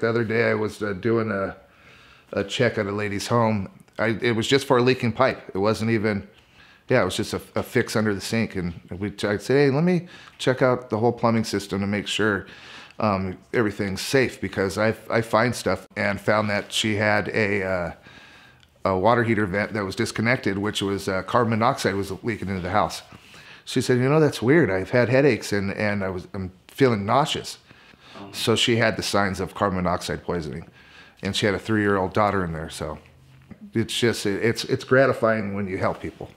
The other day I was uh, doing a, a check at a lady's home. I, it was just for a leaking pipe. It wasn't even, yeah, it was just a, a fix under the sink. And we, I'd say, hey, let me check out the whole plumbing system to make sure um, everything's safe because I, I find stuff and found that she had a, uh, a water heater vent that was disconnected, which was uh, carbon monoxide was leaking into the house. She said, you know, that's weird. I've had headaches and, and I was, I'm feeling nauseous. So she had the signs of carbon monoxide poisoning, and she had a three-year-old daughter in there. So it's just it's it's gratifying when you help people.